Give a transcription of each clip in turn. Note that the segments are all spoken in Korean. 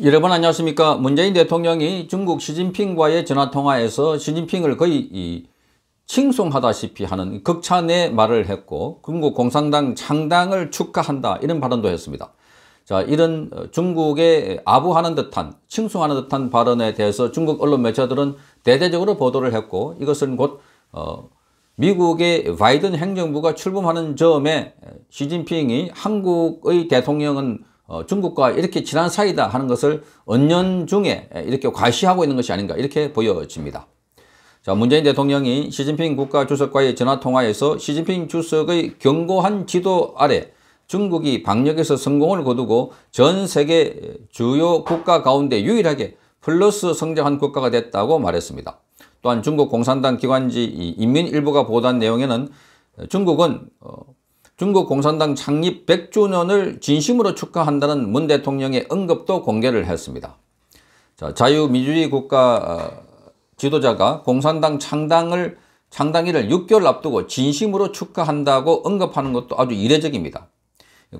여러분 안녕하십니까 문재인 대통령이 중국 시진핑과의 전화통화에서 시진핑을 거의 이 칭송하다시피 하는 극찬의 말을 했고 중국 공산당 창당을 축하한다 이런 발언도 했습니다. 자 이런 중국에 아부하는 듯한 칭송하는 듯한 발언에 대해서 중국 언론 매체들은 대대적으로 보도를 했고 이것은 곧 어, 미국의 바이든 행정부가 출범하는 점에 시진핑이 한국의 대통령은 어, 중국과 이렇게 친한 사이다 하는 것을 언년 중에 이렇게 과시하고 있는 것이 아닌가 이렇게 보여집니다. 자, 문재인 대통령이 시진핑 국가주석과의 전화통화에서 시진핑 주석의 견고한 지도 아래 중국이 방역에서 성공을 거두고 전 세계 주요 국가 가운데 유일하게 플러스 성장한 국가가 됐다고 말했습니다. 또한 중국 공산당 기관지 인민일보가 보도한 내용에는 중국은 어, 중국 공산당 창립 100주년을 진심으로 축하한다는 문 대통령의 언급도 공개를 했습니다. 자, 유민주주의 국가 어, 지도자가 공산당 창당을 창당일을 6개월 앞두고 진심으로 축하한다고 언급하는 것도 아주 이례적입니다.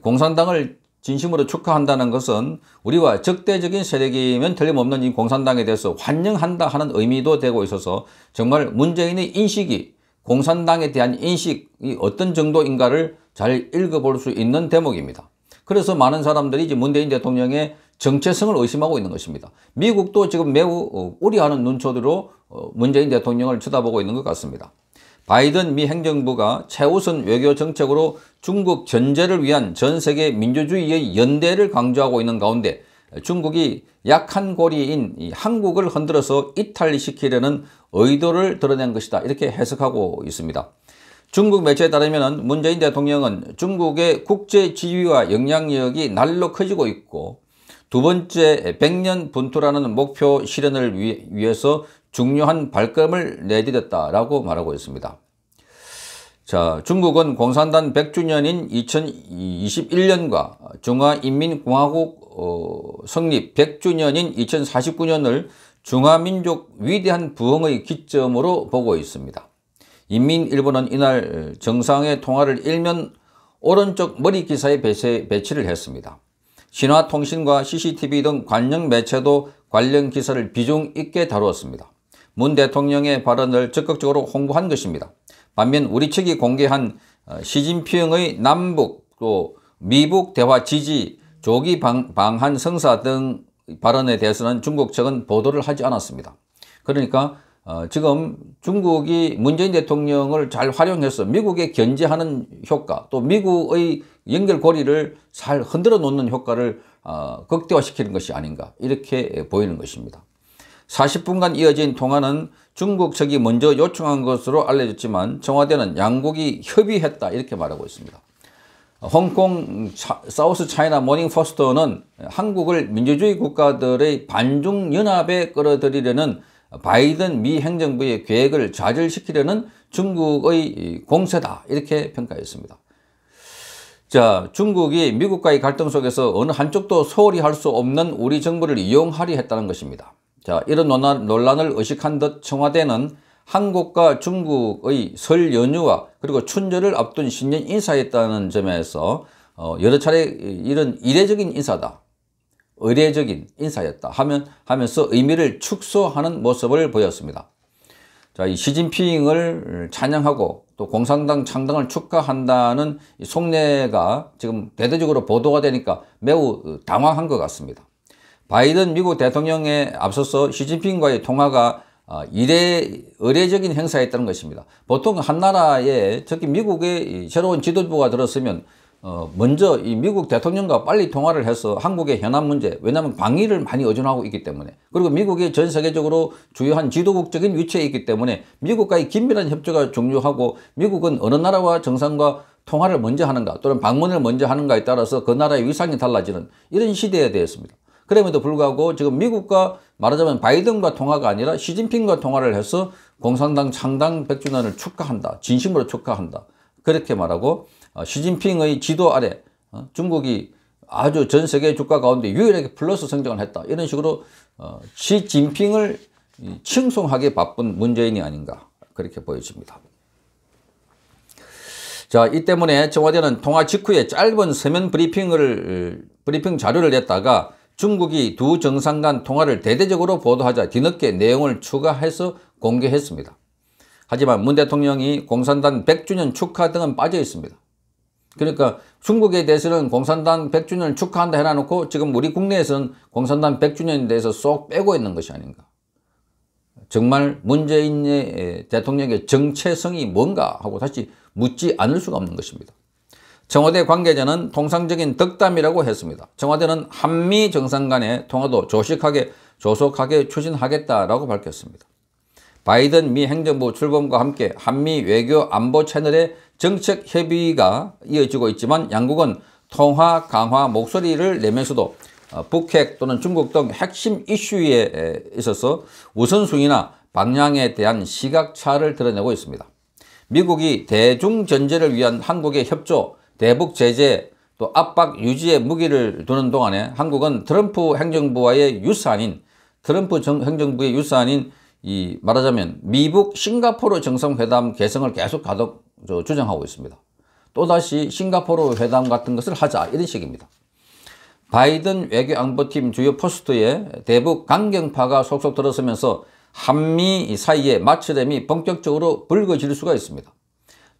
공산당을 진심으로 축하한다는 것은 우리와 적대적인 세력이면 틀림없는 이 공산당에 대해서 환영한다 하는 의미도 되고 있어서 정말 문재인의 인식이 공산당에 대한 인식이 어떤 정도인가를 잘 읽어볼 수 있는 대목입니다. 그래서 많은 사람들이 이제 문재인 대통령의 정체성을 의심하고 있는 것입니다. 미국도 지금 매우 어, 우려하는 눈초리로 어, 문재인 대통령을 쳐다보고 있는 것 같습니다. 바이든 미 행정부가 최우선 외교 정책으로 중국 견제를 위한 전 세계 민주주의의 연대를 강조하고 있는 가운데 중국이 약한 고리인 한국을 흔들어서 이탈시키려는 의도를 드러낸 것이다. 이렇게 해석하고 있습니다. 중국 매체에 따르면 문재인 대통령은 중국의 국제 지위와 영향력이 날로 커지고 있고 두 번째 1년 분투라는 목표 실현을 위해서 중요한 발걸음을 내디뎠다라고 말하고 있습니다. 자, 중국은 공산당 100주년인 2021년과 중화인민공화국 어, 성립 100주년인 2049년을 중화민족 위대한 부흥의 기점으로 보고 있습니다. 인민일보는 이날 정상의 통화를 일면 오른쪽 머리 기사에 배치, 배치를 했습니다. 신화통신과 CCTV 등 관영 매체도 관련 기사를 비중 있게 다루었습니다. 문 대통령의 발언을 적극적으로 홍보한 것입니다. 반면 우리 측이 공개한 어, 시진핑의 남북 또 미북 대화 지지 조기 방, 한 성사 등 발언에 대해서는 중국 측은 보도를 하지 않았습니다. 그러니까 어, 지금 중국이 문재인 대통령을 잘 활용해서 미국에 견제하는 효과 또 미국의 연결고리를 잘 흔들어 놓는 효과를 어, 극대화시키는 것이 아닌가 이렇게 보이는 것입니다. 40분간 이어진 통화는 중국 측이 먼저 요청한 것으로 알려졌지만 청와대는 양국이 협의했다 이렇게 말하고 있습니다. 홍콩 차, 사우스 차이나 모닝 포스터는 한국을 민주주의 국가들의 반중 연합에 끌어들이려는 바이든 미 행정부의 계획을 좌절시키려는 중국의 공세다 이렇게 평가했습니다. 자, 중국이 미국과의 갈등 속에서 어느 한쪽도 소홀히 할 수 없는 우리 정부를 이용하려 했다는 것입니다. 자, 이런 논란, 논란을 의식한 듯 청와대는 한국과 중국의 설 연휴와 그리고 춘절을 앞둔 신년 인사했다는 점에서 어, 여러 차례 이런 이례적인 인사다. 의례적인 인사였다 하면, 하면서 의미를 축소하는 모습을 보였습니다. 자, 이 시진핑을 찬양하고 또 공산당 창당을 축하한다는 속내가 지금 대대적으로 보도가 되니까 매우 당황한 것 같습니다. 바이든 미국 대통령에 앞서서 시진핑과의 통화가 어, 이례, 의례적인 행사였다는 것입니다. 보통 한 나라에, 특히 미국의 이 새로운 지도부가 들었으면 어, 먼저 이 미국 대통령과 빨리 통화를 해서 한국의 현안 문제, 왜냐면 방위를 많이 의존하고 있기 때문에 그리고 미국의전 세계적으로 주요한 지도국적인 위치에 있기 때문에 미국과의 긴밀한 협조가 중요하고 미국은 어느 나라와 정상과 통화를 먼저 하는가 또는 방문을 먼저 하는가에 따라서 그 나라의 위상이 달라지는 이런 시대에 대해서입니다. 그럼에도 불구하고 지금 미국과 말하자면 바이든과 통화가 아니라 시진핑과 통화를 해서 공산당 창당 100주년을 축하한다. 진심으로 축하한다. 그렇게 말하고 어, 시진핑의 지도 아래 어, 중국이 아주 전 세계 주가 가운데 유일하게 플러스 성장을 했다. 이런 식으로 어, 시진핑을 칭송하기 바쁜 문재인이 아닌가 그렇게 보여집니다. 자, 이 때문에 청와대는 통화 직후에 짧은 서면 브리핑을 브리핑 자료를 냈다가 중국이 두 정상 간 통화를 대대적으로 보도하자 뒤늦게 내용을 추가해서 공개했습니다. 하지만 문 대통령이 공산당 100주년 축하 등은 빠져 있습니다. 그러니까 중국에 대해서는 공산당 100주년을 축하한다 해놔놓고 지금 우리 국내에서는 공산당 100주년에 대해서 쏙 빼고 있는 것이 아닌가. 정말 문재인 대통령의 정체성이 뭔가 하고 다시 묻지 않을 수가 없는 것입니다. 청와대 관계자는 통상적인 덕담이라고 했습니다. 청와대는 한미 정상 간의 통화도 조식하게 조속하게 추진하겠다라고 밝혔습니다. 바이든 미 행정부 출범과 함께 한미 외교 안보 채널의 정책 협의가 이어지고 있지만 양국은 통화 강화 목소리를 내면서도 어, 북핵 또는 중국 등 핵심 이슈에 있어서 우선순위나 방향에 대한 시각차를 드러내고 있습니다. 미국이 대중전제를 위한 한국의 협조, 대북 제재 또 압박 유지에 무기를 두는 동안에 한국은 트럼프 행정부와의 유사아닌 트럼프 정, 행정부의 유사아닌 이 말하자면 미북 싱가포르 정상회담 개성을 계속 가득 저, 주장하고 있습니다. 또다시 싱가포르 회담 같은 것을 하자 이런 식입니다. 바이든 외교안보팀 주요 포스트에 대북 강경파가 속속 들어서면서 한미 사이의 마취됨이 본격적으로 불거질 수가 있습니다.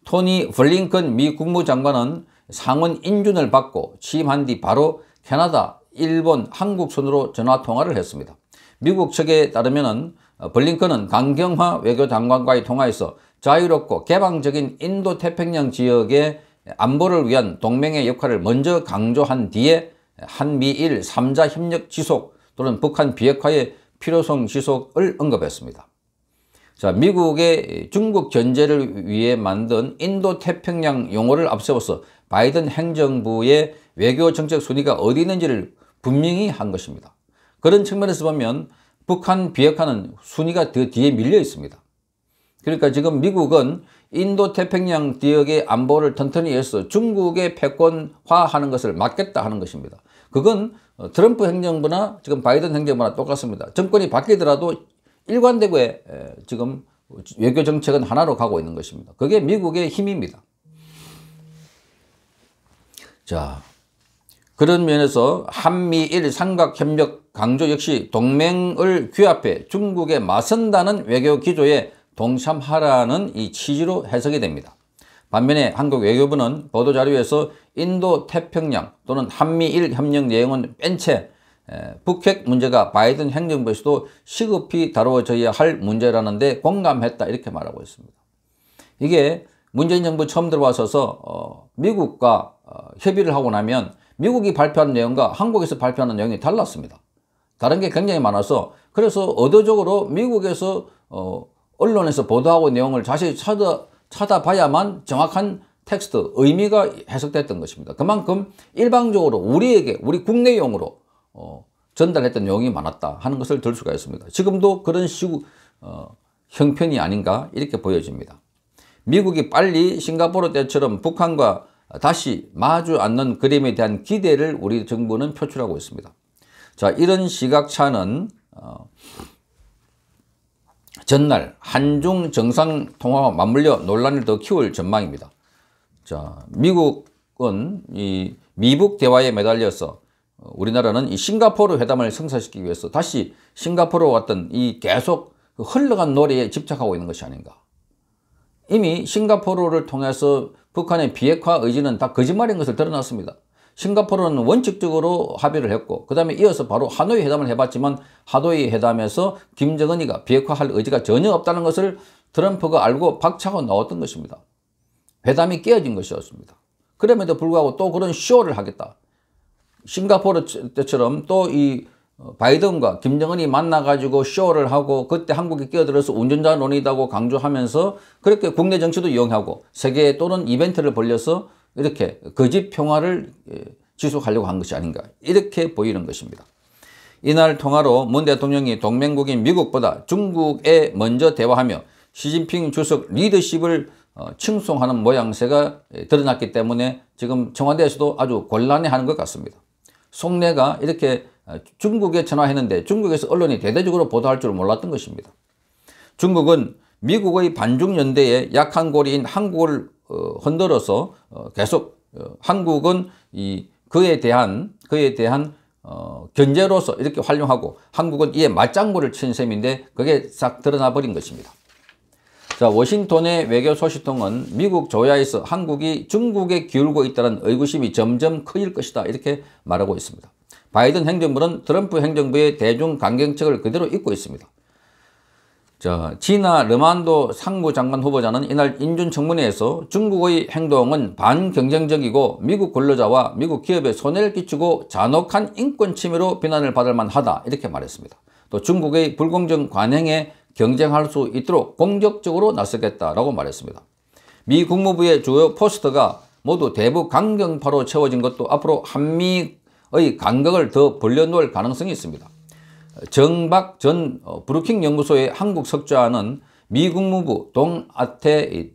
토니 블링컨 미 국무장관은 상원 인준을 받고 취임한 뒤 바로 캐나다, 일본, 한국 순으로 전화통화를 했습니다. 미국 측에 따르면 어, 블링컨은 강경화 외교장관과의 통화에서 자유롭고 개방적인 인도태평양 지역의 안보를 위한 동맹의 역할을 먼저 강조한 뒤에 한미일 3자 협력 지속 또는 북한 비핵화의 필요성 지속을 언급했습니다. 자, 미국의 중국 견제를 위해 만든 인도태평양 용어를 앞세워서 바이든 행정부의 외교 정책 순위가 어디 있는지를 분명히 한 것입니다. 그런 측면에서 보면 북한 비핵화는 순위가 더 뒤에 밀려 있습니다. 그러니까 지금 미국은 인도태평양 지역의 안보를 튼튼히 해서 중국의 패권화하는 것을 막겠다 하는 것입니다. 그건 트럼프 행정부나 지금 바이든 행정부나 똑같습니다. 정권이 바뀌더라도 일관되게 지금 외교 정책은 하나로 가고 있는 것입니다. 그게 미국의 힘입니다. 자, 그런 면에서 한미일 삼각협력 강조 역시 동맹을 귀합해 중국에 맞선다는 외교 기조에 동참하라는 이 취지로 해석이 됩니다. 반면에 한국 외교부는 보도자료에서 인도 태평양 또는 한미일 협력 내용은 뺀채 예, 북핵 문제가 바이든 행정부에서도 시급히 다루어져야 할 문제라는데 공감했다 이렇게 말하고 있습니다. 이게 문재인 정부 처음 들어와서서 어, 미국과 어, 협의를 하고 나면 미국이 발표하는 내용과 한국에서 발표하는 내용이 달랐습니다. 다른 게 굉장히 많아서 그래서 의도적으로 미국에서 어, 언론에서 보도하고 내용을 다시 찾아, 찾아봐야만 정확한 텍스트 의미가 해석됐던 것입니다. 그만큼 일방적으로 우리에게 우리 국내용으로 어, 전달했던 내용이 많았다 하는 것을 들 수가 있습니다. 지금도 그런 시구, 어, 형편이 아닌가 이렇게 보여집니다. 미국이 빨리 싱가포르 때처럼 북한과 다시 마주 앉는 그림에 대한 기대를 우리 정부는 표출하고 있습니다. 자 이런 시각차는 어, 전날 한중 정상통화와 맞물려 논란을 더 키울 전망입니다. 자 미국은 이 미북 대화에 매달려서 우리나라는 이 싱가포르 회담을 성사시키기 위해서 다시 싱가포르 왔던 이 계속 흘러간 그 노래에 집착하고 있는 것이 아닌가. 이미 싱가포르를 통해서 북한의 비핵화 의지는 다 거짓말인 것을 드러났습니다. 싱가포르는 원칙적으로 합의를 했고 그 다음에 이어서 바로 하노이 회담을 해봤지만 하노이 회담에서 김정은이가 비핵화할 의지가 전혀 없다는 것을 트럼프가 알고 박차고 나왔던 것입니다. 회담이 깨어진 것이었습니다. 그럼에도 불구하고 또 그런 쇼를 하겠다. 싱가포르 때처럼 또이 어, 바이든과 김정은이 만나가지고 쇼를 하고 그때 한국에 끼어들어서 운전자논의라고 강조하면서 그렇게 국내 정치도 이용하고 세계 또는 이벤트를 벌려서 이렇게 거짓 평화를 예, 지속하려고 한 것이 아닌가 이렇게 보이는 것입니다. 이날 통화로 문 대통령이 동맹국인 미국보다 중국에 먼저 대화하며 시진핑 주석 리더십을 어, 칭송하는 모양새가 예, 드러났기 때문에 지금 청와대에서도 아주 곤란해하는 것 같습니다. 속내가 이렇게 중국에 전화했는데 중국에서 언론이 대대적으로 보도할 줄 몰랐던 것입니다. 중국은 미국의 반중연대의 약한 고리인 한국을 어, 흔들어서 어, 계속 어, 한국은 이 그에 대한 그에 대한 어, 견제로서 이렇게 활용하고 한국은 이에 맞장구를 친 셈인데 그게 싹 드러나 버린 것입니다. 자, 워싱턴의 외교 소식통은 미국 조야에서 한국이 중국에 기울고 있다는 의구심이 점점 커질 것이다 이렇게 말하고 있습니다. 바이든 행정부는 트럼프 행정부의 대중 강경책을 그대로 잇고 있습니다. 자, 지나 르만도 상무장관 후보자는 이날 인준청문회에서 중국의 행동은 반경쟁적이고 미국 근로자와 미국 기업에 손해를 끼치고 잔혹한 인권 침해로 비난을 받을 만하다 이렇게 말했습니다. 또 중국의 불공정 관행에 경쟁할 수 있도록 공격적으로 나서겠다라고 말했습니다. 미 국무부의 주요 포스터가 모두 대북 강경파로 채워진 것도 앞으로 한미의 간격을 더 벌려놓을 가능성이 있습니다. 정박 전 어, 브루킹 연구소의 한국 석좌는 미 국무부 동아태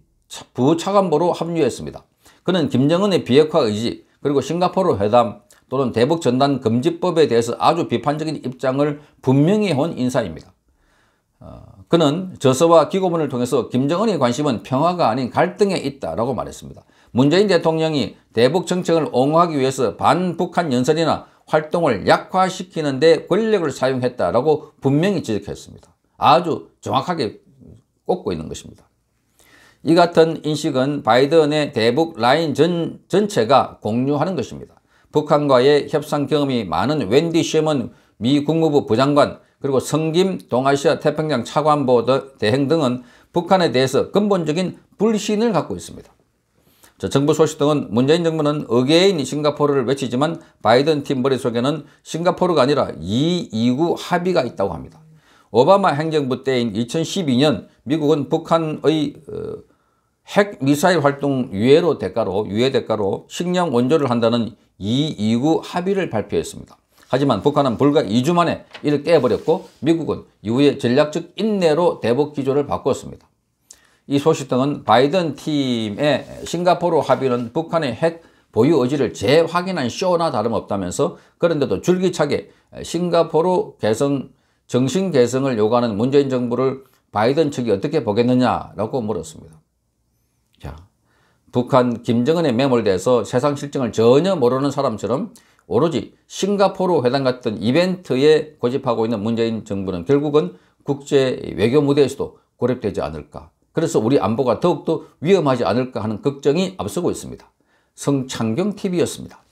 부차관보로 합류했습니다. 그는 김정은의 비핵화 의지 그리고 싱가포르 회담 또는 대북 전단 금지법에 대해서 아주 비판적인 입장을 분명히 해온 인사입니다. 어, 그는 저서와 기고문을 통해서 김정은의 관심은 평화가 아닌 갈등에 있다라고 말했습니다. 문재인 대통령이 대북 정책을 옹호하기 위해서 반북한 연설이나 활동을 약화시키는 데 권력을 사용했다라고 분명히 지적했습니다. 아주 정확하게 꼽고 있는 것입니다. 이 같은 인식은 바이든의 대북 라인 전, 전체가 공유하는 것입니다. 북한과의 협상 경험이 많은 웬디 쉐먼 미 국무부 부장관, 그리고 성김, 동아시아 태평양 차관보 대행 등은 북한에 대해서 근본적인 불신을 갖고 있습니다. 정부 소식 등은 문재인 정부는 의개인 싱가포르를 외치지만 바이든 팀 머릿속에는 싱가포르가 아니라 2, 2구 합의가 있다고 합니다. 오바마 행정부 때인 2012년 미국은 북한의 어, 핵 미사일 활동 유해로 대가로 유해 대가로 식량 원조를 한다는 2, 2구 합의를 발표했습니다. 하지만 북한은 불과 2주 만에 이를 깨버렸고 미국은 이후에 전략적 인내로 대북 기조를 바꿨습니다. 이 소식 등은 바이든 팀의 싱가포르 합의는 북한의 핵 보유 의지를 재확인한 쇼나 다름없다면서 그런데도 줄기차게 싱가포르 개성 정신 개성을 요구하는 문재인 정부를 바이든 측이 어떻게 보겠느냐라고 물었습니다. 북한 김정은에 매몰돼서 세상 실정을 전혀 모르는 사람처럼 오로지 싱가포르 회담 같은 이벤트에 고집하고 있는 문재인 정부는 결국은 국제 외교 무대에서도 고립되지 않을까. 그래서 우리 안보가 더욱더 위험하지 않을까 하는 걱정이 앞서고 있습니다. 성창경TV였습니다.